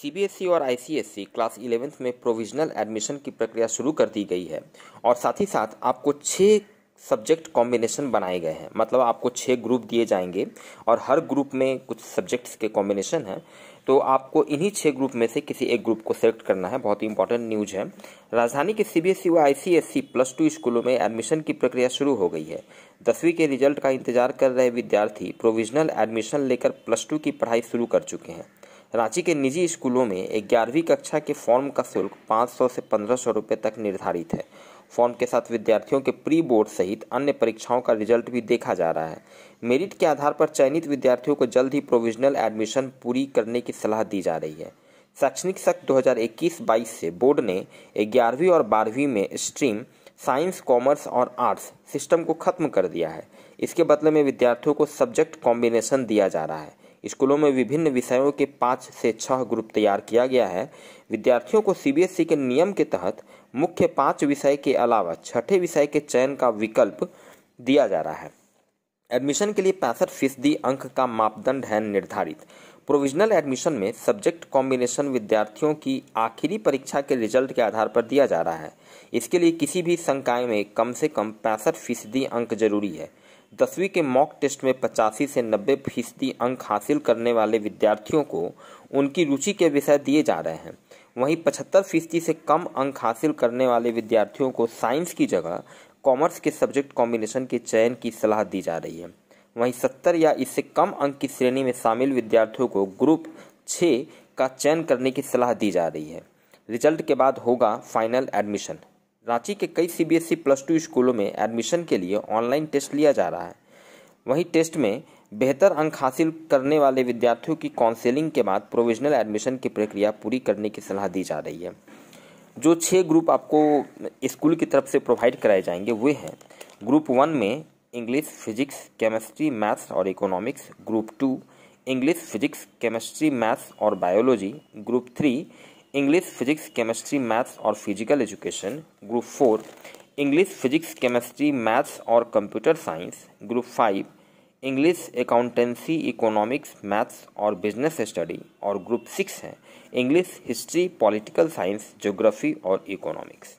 CBSE e और ICSE class eleventh में provisional admission की प्रक्रिया शुरू कर दी गई है और साथ ही साथ आपको छः सब्जेक्ट कॉम्बिनेशन बनाए गए हैं मतलब आपको छः ग्रुप दिए जाएंगे और हर ग्रुप में कुछ सब्जेक्ट्स के कॉम्बिनेशन हैं तो आपको इन्हीं छः ग्रुप में से किसी एक ग्रुप को सेलेक्ट करना है बहुत ही इंपॉर्टेंट न्यूज है राजधानी के सीबीएसई e व आईसीएसई प्लस टू स्कूलों में एडमिशन की प्रक्रिया शुरू हो गई है दसवीं के रिजल्ट का इंतजार कर रहे विद्यार्थी प्रोविजनल एडमिशन लेकर प्लस टू की पढ़ाई शुरू कर चुके हैं रांची के निजी स्कूलों में ग्यारहवीं कक्षा के फॉर्म का शुल्क 500 से 1500 रुपए तक निर्धारित है फॉर्म के साथ विद्यार्थियों के प्री बोर्ड सहित अन्य परीक्षाओं का रिजल्ट भी देखा जा रहा है मेरिट के आधार पर चयनित विद्यार्थियों को जल्द ही प्रोविजनल एडमिशन पूरी करने की सलाह दी जा रही है शैक्षणिक सत्र 2021-22 से बोर्ड ने ग्यारहवीं और बारहवीं में स्ट्रीम साइंस कॉमर्स और आर्ट्स सिस्टम को खत्म कर दिया है इसके बदले में विद्यार्थियों को सब्जेक्ट कॉम्बिनेशन दिया जा रहा है स्कूलों में विभिन्न विषयों के पाँच से छह ग्रुप तैयार किया गया है विद्यार्थियों को सीबीएसई e के नियम के तहत मुख्य पाँच विषय के अलावा छठे विषय के चयन का विकल्प दिया जा रहा है एडमिशन के लिए पैंसठ फीसदी अंक का मापदंड है निर्धारित प्रोविजनल एडमिशन में सब्जेक्ट कॉम्बिनेशन विद्यार्थियों की आखिरी परीक्षा के रिजल्ट के आधार पर दिया जा रहा है इसके लिए किसी भी संकाय में कम से कम पैंसठ फीसदी अंक जरूरी है दसवीं के मॉक टेस्ट में पचासी से नब्बे फीसदी अंक हासिल करने वाले विद्यार्थियों को उनकी रुचि के विषय दिए जा रहे हैं वहीं पचहत्तर फीसदी से कम अंक हासिल करने वाले विद्यार्थियों को साइंस की जगह कॉमर्स के सब्जेक्ट कॉम्बिनेशन के चयन की सलाह दी जा रही है वहीं सत्तर या इससे कम अंक की श्रेणी में शामिल विद्यार्थियों को ग्रुप छः का चयन करने की सलाह दी जा रही है रिजल्ट के बाद होगा फाइनल एडमिशन रांची के कई सीबीएसई प्लस टू स्कूलों में एडमिशन के लिए ऑनलाइन टेस्ट लिया जा रहा है वहीं टेस्ट में बेहतर अंक हासिल करने वाले विद्यार्थियों की काउंसिलिंग के बाद प्रोविजनल एडमिशन की प्रक्रिया पूरी करने की सलाह दी जा रही है जो छः ग्रुप आपको स्कूल की तरफ से प्रोवाइड कराए जाएंगे वे हैं ग्रुप वन में इंग्लिश फिजिक्स केमिस्ट्री मैथ्स और economics group two English physics chemistry maths और biology group three English physics chemistry maths और physical education group four English physics chemistry maths और computer science group five English accountancy economics maths और business study और group six है English history political science geography और economics